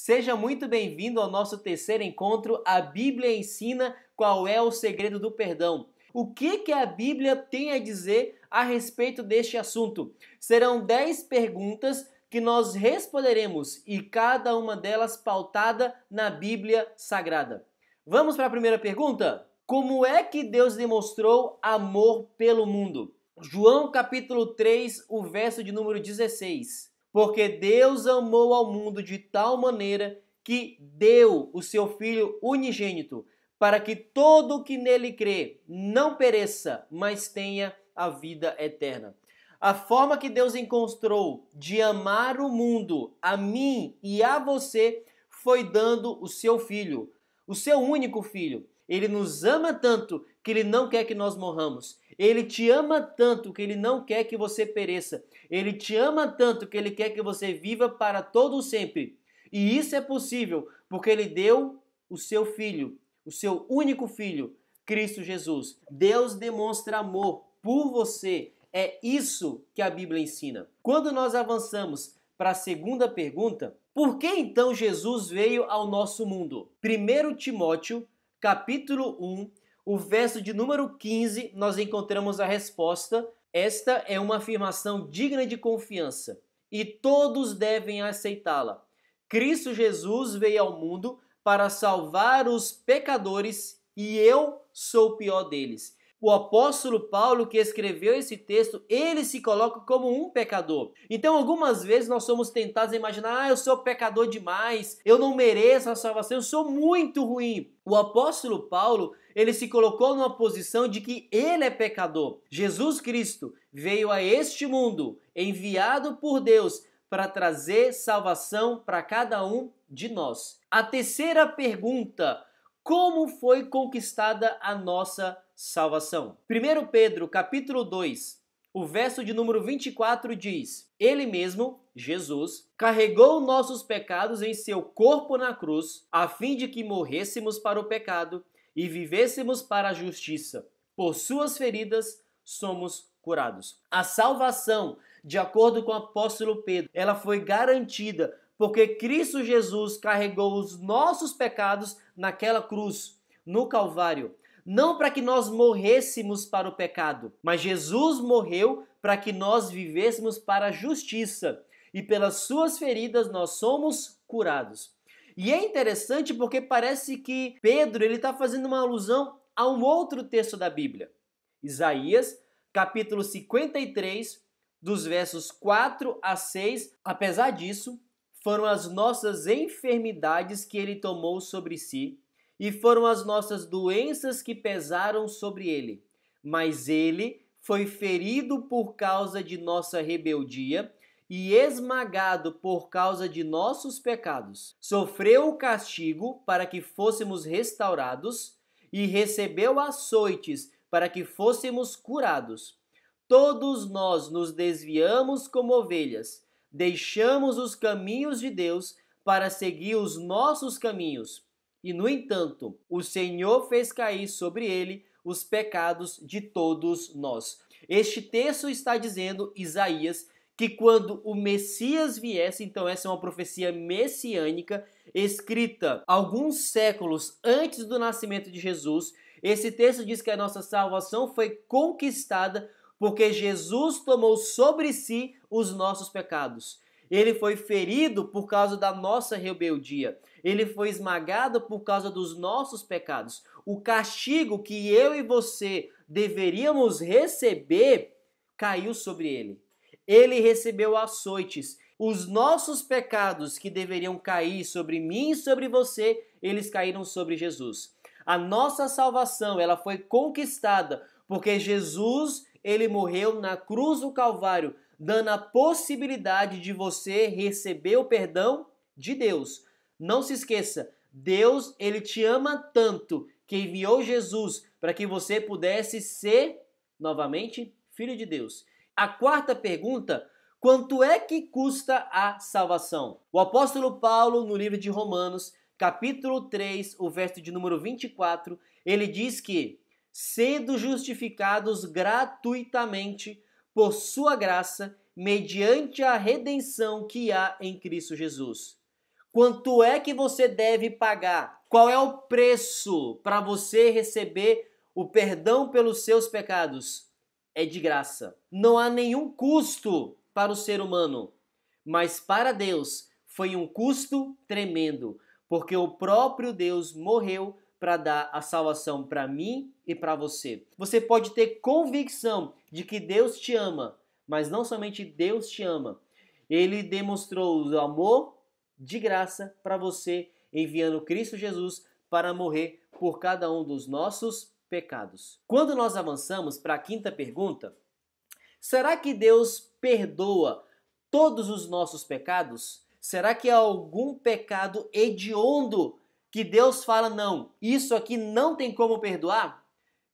Seja muito bem-vindo ao nosso terceiro encontro. A Bíblia ensina qual é o segredo do perdão. O que, que a Bíblia tem a dizer a respeito deste assunto? Serão 10 perguntas que nós responderemos e cada uma delas pautada na Bíblia Sagrada. Vamos para a primeira pergunta? Como é que Deus demonstrou amor pelo mundo? João capítulo 3, o verso de número 16. Porque Deus amou ao mundo de tal maneira que deu o seu Filho unigênito, para que todo o que nele crê não pereça, mas tenha a vida eterna. A forma que Deus encontrou de amar o mundo, a mim e a você, foi dando o seu filho, o seu único filho. Ele nos ama tanto que ele não quer que nós morramos. Ele te ama tanto que ele não quer que você pereça. Ele te ama tanto que ele quer que você viva para todo sempre. E isso é possível porque ele deu o seu filho, o seu único filho, Cristo Jesus. Deus demonstra amor por você. É isso que a Bíblia ensina. Quando nós avançamos para a segunda pergunta, por que então Jesus veio ao nosso mundo? 1 Timóteo capítulo 1, o verso de número 15, nós encontramos a resposta. Esta é uma afirmação digna de confiança e todos devem aceitá-la. Cristo Jesus veio ao mundo para salvar os pecadores e eu sou o pior deles o apóstolo Paulo que escreveu esse texto, ele se coloca como um pecador. Então, algumas vezes nós somos tentados a imaginar: ah, eu sou pecador demais, eu não mereço a salvação, eu sou muito ruim. O apóstolo Paulo, ele se colocou numa posição de que ele é pecador. Jesus Cristo veio a este mundo, enviado por Deus para trazer salvação para cada um de nós. A terceira pergunta: como foi conquistada a nossa salvação? salvação. 1 Pedro, capítulo 2, o verso de número 24 diz: Ele mesmo, Jesus, carregou nossos pecados em seu corpo na cruz, a fim de que morrêssemos para o pecado e vivêssemos para a justiça. Por suas feridas somos curados. A salvação, de acordo com o apóstolo Pedro, ela foi garantida porque Cristo Jesus carregou os nossos pecados naquela cruz, no Calvário não para que nós morrêssemos para o pecado, mas Jesus morreu para que nós vivêssemos para a justiça e pelas suas feridas nós somos curados. E é interessante porque parece que Pedro ele está fazendo uma alusão a um outro texto da Bíblia, Isaías capítulo 53, dos versos 4 a 6. Apesar disso, foram as nossas enfermidades que ele tomou sobre si e foram as nossas doenças que pesaram sobre ele. Mas ele foi ferido por causa de nossa rebeldia e esmagado por causa de nossos pecados. Sofreu o castigo para que fôssemos restaurados e recebeu açoites para que fôssemos curados. Todos nós nos desviamos como ovelhas, deixamos os caminhos de Deus para seguir os nossos caminhos. E no entanto, o Senhor fez cair sobre ele os pecados de todos nós. Este texto está dizendo, Isaías, que quando o Messias viesse, então essa é uma profecia messiânica, escrita alguns séculos antes do nascimento de Jesus, esse texto diz que a nossa salvação foi conquistada porque Jesus tomou sobre si os nossos pecados. Ele foi ferido por causa da nossa rebeldia. Ele foi esmagado por causa dos nossos pecados. O castigo que eu e você deveríamos receber caiu sobre ele. Ele recebeu açoites. Os nossos pecados que deveriam cair sobre mim e sobre você, eles caíram sobre Jesus. A nossa salvação, ela foi conquistada porque Jesus, ele morreu na cruz do Calvário dando a possibilidade de você receber o perdão de Deus. Não se esqueça, Deus, ele te ama tanto que enviou Jesus para que você pudesse ser novamente filho de Deus. A quarta pergunta, quanto é que custa a salvação? O apóstolo Paulo no livro de Romanos, capítulo 3, o verso de número 24, ele diz que sendo justificados gratuitamente por sua graça, mediante a redenção que há em Cristo Jesus. Quanto é que você deve pagar? Qual é o preço para você receber o perdão pelos seus pecados? É de graça. Não há nenhum custo para o ser humano, mas para Deus foi um custo tremendo, porque o próprio Deus morreu para dar a salvação para mim e para você. Você pode ter convicção de que Deus te ama, mas não somente Deus te ama. Ele demonstrou o amor de graça para você, enviando Cristo Jesus para morrer por cada um dos nossos pecados. Quando nós avançamos para a quinta pergunta, será que Deus perdoa todos os nossos pecados? Será que há algum pecado hediondo que Deus fala não, isso aqui não tem como perdoar?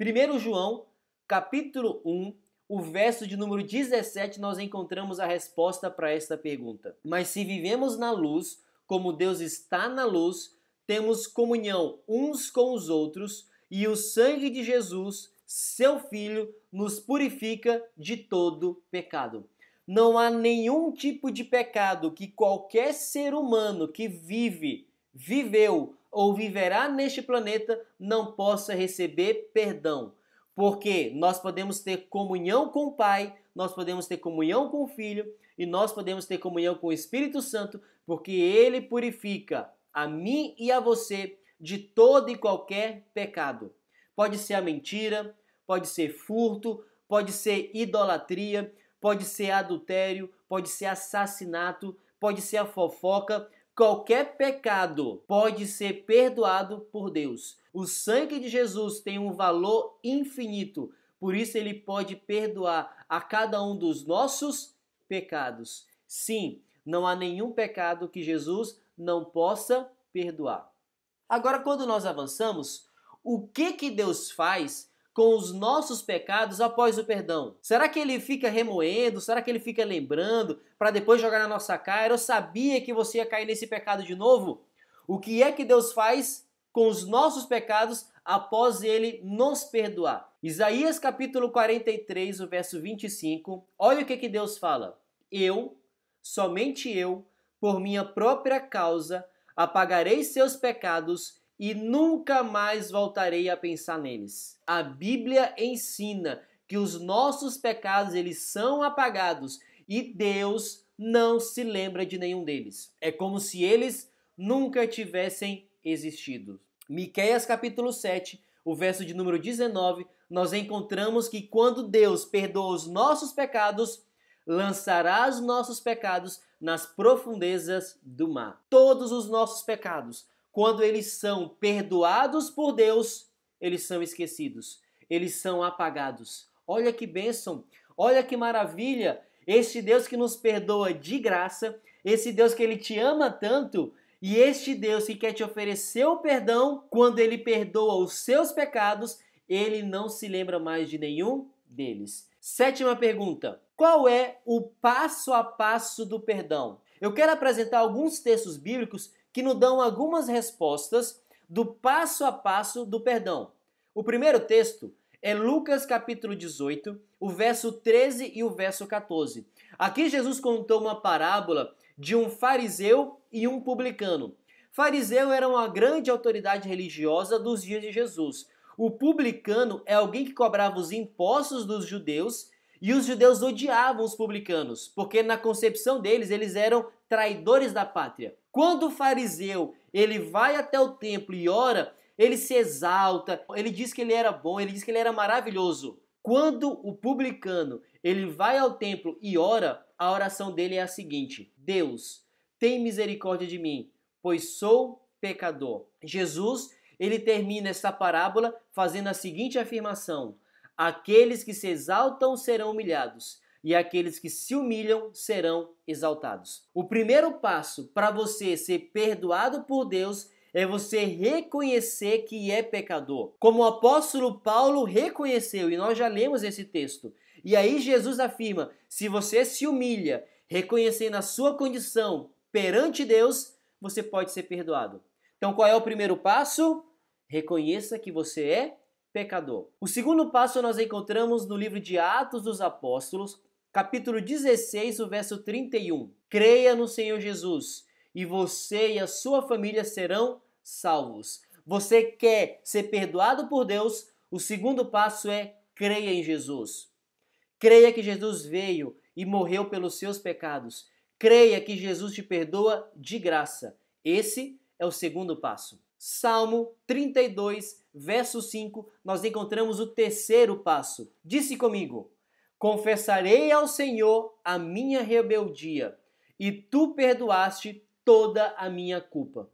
1 João capítulo 1, o verso de número 17, nós encontramos a resposta para esta pergunta. Mas se vivemos na luz, como Deus está na luz, temos comunhão uns com os outros, e o sangue de Jesus, seu Filho, nos purifica de todo pecado. Não há nenhum tipo de pecado que qualquer ser humano que vive, viveu ou viverá neste planeta não possa receber perdão. Porque nós podemos ter comunhão com o Pai, nós podemos ter comunhão com o Filho e nós podemos ter comunhão com o Espírito Santo, porque ele purifica a mim e a você de todo e qualquer pecado. Pode ser a mentira, pode ser furto, pode ser idolatria, pode ser adultério, pode ser assassinato, pode ser a fofoca, qualquer pecado pode ser perdoado por Deus. O sangue de Jesus tem um valor infinito, por isso ele pode perdoar a cada um dos nossos pecados. Sim, não há nenhum pecado que Jesus não possa perdoar. Agora, quando nós avançamos, o que, que Deus faz com os nossos pecados após o perdão? Será que ele fica remoendo? Será que ele fica lembrando para depois jogar na nossa cara? Eu sabia que você ia cair nesse pecado de novo? O que é que Deus faz com os nossos pecados após ele nos perdoar. Isaías capítulo 43, o verso 25. Olha o que, que Deus fala. Eu, somente eu, por minha própria causa, apagarei seus pecados e nunca mais voltarei a pensar neles. A Bíblia ensina que os nossos pecados eles são apagados e Deus não se lembra de nenhum deles. É como se eles nunca tivessem existido. Miqueias capítulo 7, o verso de número 19, nós encontramos que quando Deus perdoa os nossos pecados, lançará os nossos pecados nas profundezas do mar. Todos os nossos pecados, quando eles são perdoados por Deus, eles são esquecidos, eles são apagados. Olha que bênção, olha que maravilha! Esse Deus que nos perdoa de graça, esse Deus que ele te ama tanto, e este Deus que quer te oferecer o perdão, quando ele perdoa os seus pecados, ele não se lembra mais de nenhum deles. Sétima pergunta: qual é o passo a passo do perdão? Eu quero apresentar alguns textos bíblicos que nos dão algumas respostas do passo a passo do perdão. O primeiro texto é Lucas capítulo 18, o verso 13 e o verso 14. Aqui Jesus contou uma parábola de um fariseu e um publicano. Fariseu era uma grande autoridade religiosa dos dias de Jesus. O publicano é alguém que cobrava os impostos dos judeus e os judeus odiavam os publicanos, porque na concepção deles eles eram traidores da pátria. Quando o fariseu ele vai até o templo e ora, ele se exalta, ele diz que ele era bom, ele diz que ele era maravilhoso. Quando o publicano ele vai ao templo e ora, a oração dele é a seguinte: Deus, tem misericórdia de mim, pois sou pecador. Jesus, ele termina esta parábola fazendo a seguinte afirmação: Aqueles que se exaltam serão humilhados, e aqueles que se humilham serão exaltados. O primeiro passo para você ser perdoado por Deus é você reconhecer que é pecador. Como o apóstolo Paulo reconheceu, e nós já lemos esse texto, e aí Jesus afirma: se você se humilha, reconhecendo a sua condição perante Deus, você pode ser perdoado. Então, qual é o primeiro passo? Reconheça que você é pecador. O segundo passo nós encontramos no livro de Atos dos Apóstolos, capítulo 16, o verso 31. Creia no Senhor Jesus, e você e a sua família serão salvos. Você quer ser perdoado por Deus? O segundo passo é creia em Jesus. Creia que Jesus veio e morreu pelos seus pecados. Creia que Jesus te perdoa de graça. Esse é o segundo passo. Salmo 32, verso 5, nós encontramos o terceiro passo. Disse comigo: Confessarei ao Senhor a minha rebeldia, e tu perdoaste toda a minha culpa.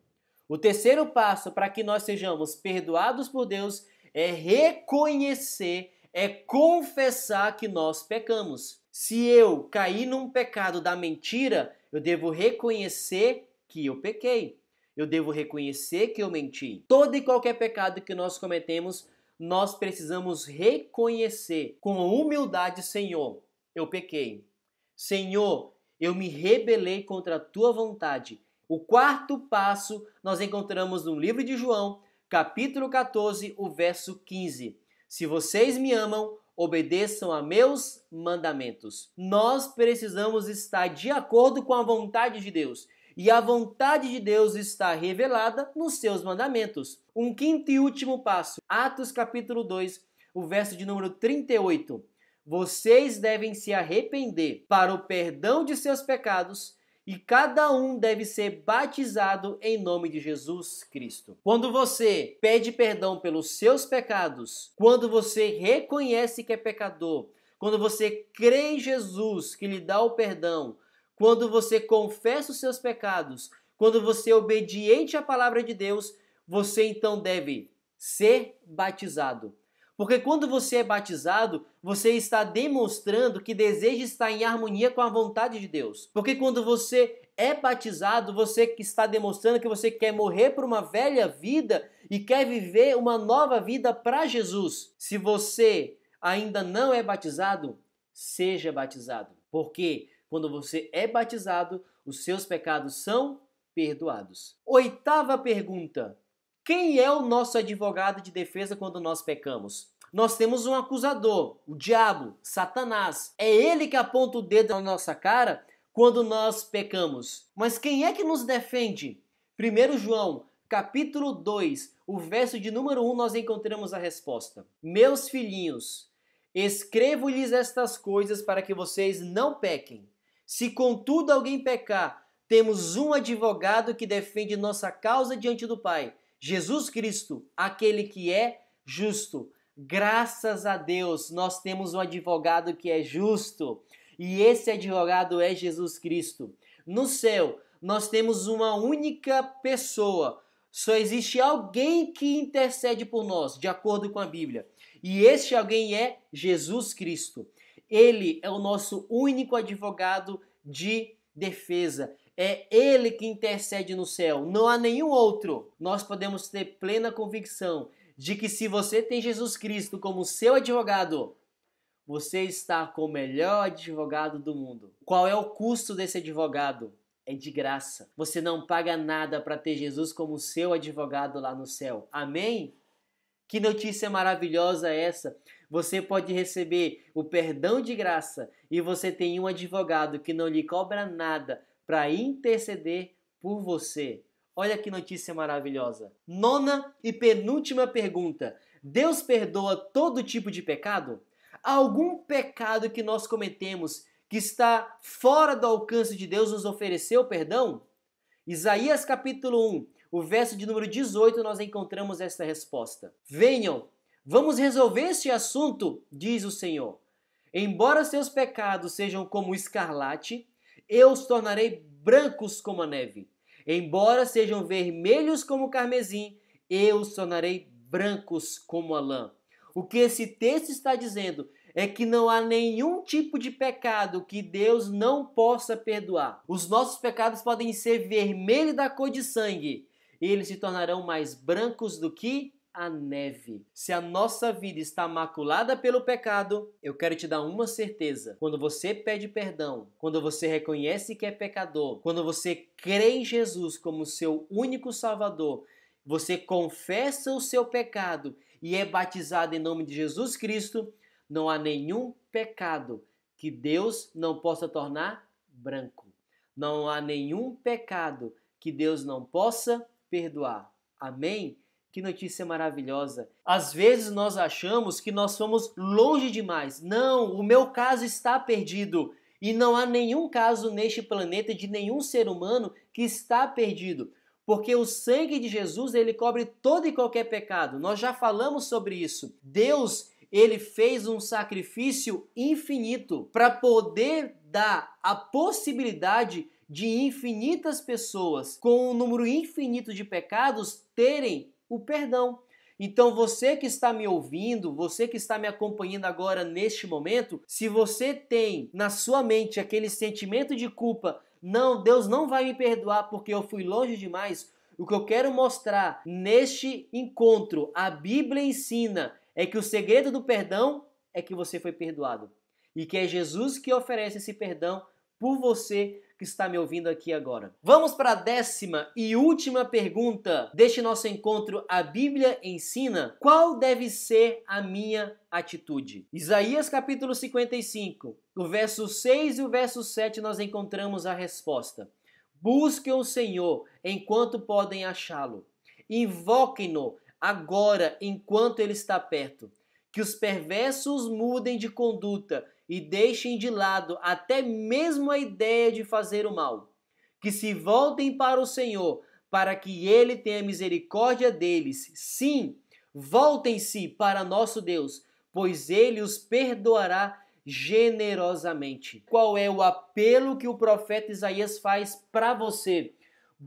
O terceiro passo para que nós sejamos perdoados por Deus é reconhecer é confessar que nós pecamos. Se eu caí num pecado da mentira, eu devo reconhecer que eu pequei. Eu devo reconhecer que eu menti. Todo e qualquer pecado que nós cometemos, nós precisamos reconhecer com humildade, Senhor, eu pequei. Senhor, eu me rebelei contra a tua vontade. O quarto passo nós encontramos no livro de João, capítulo 14, o verso 15. Se vocês me amam, obedeçam a meus mandamentos. Nós precisamos estar de acordo com a vontade de Deus. E a vontade de Deus está revelada nos seus mandamentos. Um quinto e último passo, Atos capítulo 2, o verso de número 38. Vocês devem se arrepender para o perdão de seus pecados e cada um deve ser batizado em nome de Jesus Cristo. Quando você pede perdão pelos seus pecados, quando você reconhece que é pecador, quando você crê em Jesus que lhe dá o perdão, quando você confessa os seus pecados, quando você é obediente à palavra de Deus, você então deve ser batizado. Porque quando você é batizado, você está demonstrando que deseja estar em harmonia com a vontade de Deus. Porque quando você é batizado, você que está demonstrando que você quer morrer por uma velha vida e quer viver uma nova vida para Jesus. Se você ainda não é batizado, seja batizado. Porque quando você é batizado, os seus pecados são perdoados. Oitava pergunta: quem é o nosso advogado de defesa quando nós pecamos? Nós temos um acusador, o diabo, Satanás. É ele que aponta o dedo na nossa cara quando nós pecamos. Mas quem é que nos defende? 1 João, capítulo 2, o verso de número 1, nós encontramos a resposta. Meus filhinhos, escrevo-lhes estas coisas para que vocês não pequem. Se contudo alguém pecar, temos um advogado que defende nossa causa diante do Pai Jesus Cristo, aquele que é justo. Graças a Deus, nós temos um advogado que é justo, e esse advogado é Jesus Cristo. No céu, nós temos uma única pessoa. Só existe alguém que intercede por nós, de acordo com a Bíblia. E este alguém é Jesus Cristo. Ele é o nosso único advogado de defesa. É Ele que intercede no céu, não há nenhum outro. Nós podemos ter plena convicção de que se você tem Jesus Cristo como seu advogado, você está com o melhor advogado do mundo. Qual é o custo desse advogado? É de graça. Você não paga nada para ter Jesus como seu advogado lá no céu. Amém? Que notícia maravilhosa é essa! Você pode receber o perdão de graça e você tem um advogado que não lhe cobra nada para interceder por você. Olha que notícia maravilhosa. Nona e penúltima pergunta: Deus perdoa todo tipo de pecado? Há algum pecado que nós cometemos que está fora do alcance de Deus nos ofereceu perdão? Isaías capítulo 1, o verso de número 18, nós encontramos esta resposta. Venham, vamos resolver este assunto, diz o Senhor. Embora seus pecados sejam como escarlate, eu os tornarei brancos como a neve. Embora sejam vermelhos como o carmesim, eu os tornarei brancos como a lã. O que esse texto está dizendo é que não há nenhum tipo de pecado que Deus não possa perdoar. Os nossos pecados podem ser vermelhos da cor de sangue, e eles se tornarão mais brancos do que a neve. Se a nossa vida está maculada pelo pecado, eu quero te dar uma certeza. Quando você pede perdão, quando você reconhece que é pecador, quando você crê em Jesus como seu único salvador, você confessa o seu pecado e é batizado em nome de Jesus Cristo, não há nenhum pecado que Deus não possa tornar branco. Não há nenhum pecado que Deus não possa perdoar. Amém? Que notícia maravilhosa! Às vezes nós achamos que nós somos longe demais. Não, o meu caso está perdido. E não há nenhum caso neste planeta de nenhum ser humano que está perdido. Porque o sangue de Jesus, ele cobre todo e qualquer pecado. Nós já falamos sobre isso. Deus, ele fez um sacrifício infinito para poder dar a possibilidade de infinitas pessoas com um número infinito de pecados terem o perdão. Então, você que está me ouvindo, você que está me acompanhando agora neste momento, se você tem na sua mente aquele sentimento de culpa, não, Deus não vai me perdoar porque eu fui longe demais. O que eu quero mostrar neste encontro, a Bíblia ensina, é que o segredo do perdão é que você foi perdoado e que é Jesus que oferece esse perdão por você está me ouvindo aqui agora. Vamos para a décima e última pergunta deste nosso encontro. A Bíblia ensina qual deve ser a minha atitude. Isaías capítulo 55, o verso 6 e o verso 7 nós encontramos a resposta. Busquem o Senhor enquanto podem achá-lo. Invoquem-no agora enquanto ele está perto. Que os perversos mudem de conduta e deixem de lado até mesmo a ideia de fazer o mal. Que se voltem para o Senhor, para que ele tenha misericórdia deles. Sim, voltem-se para nosso Deus, pois ele os perdoará generosamente. Qual é o apelo que o profeta Isaías faz para você?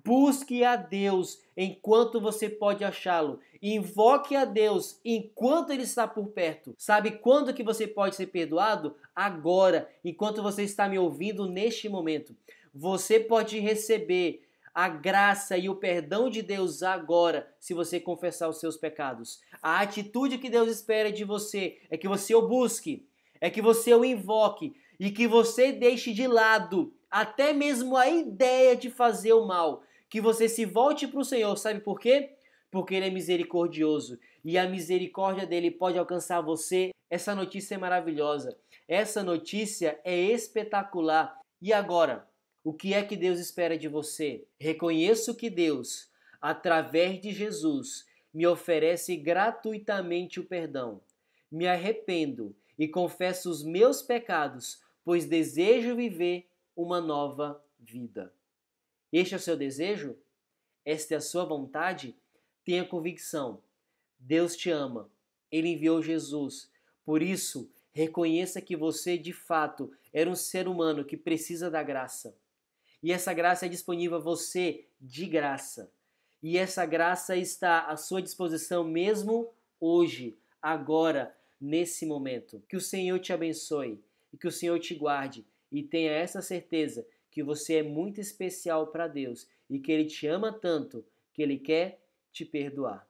Busque a Deus enquanto você pode achá-lo. Invoque a Deus enquanto ele está por perto. Sabe quando que você pode ser perdoado? Agora, enquanto você está me ouvindo neste momento. Você pode receber a graça e o perdão de Deus agora, se você confessar os seus pecados. A atitude que Deus espera de você é que você o busque, é que você o invoque e que você deixe de lado até mesmo a ideia de fazer o mal que você se volte para o Senhor. Sabe por quê? Porque Ele é misericordioso e a misericórdia dele pode alcançar você. Essa notícia é maravilhosa. Essa notícia é espetacular. E agora, o que é que Deus espera de você? Reconheço que Deus, através de Jesus, me oferece gratuitamente o perdão. Me arrependo e confesso os meus pecados, pois desejo viver uma nova vida. Este é o seu desejo? Esta é a sua vontade? Tenha convicção. Deus te ama. Ele enviou Jesus. Por isso, reconheça que você de fato era um ser humano que precisa da graça. E essa graça é disponível a você de graça. E essa graça está à sua disposição mesmo hoje, agora, nesse momento. Que o Senhor te abençoe e que o Senhor te guarde e tenha essa certeza que você é muito especial para Deus e que Ele te ama tanto que Ele quer te perdoar.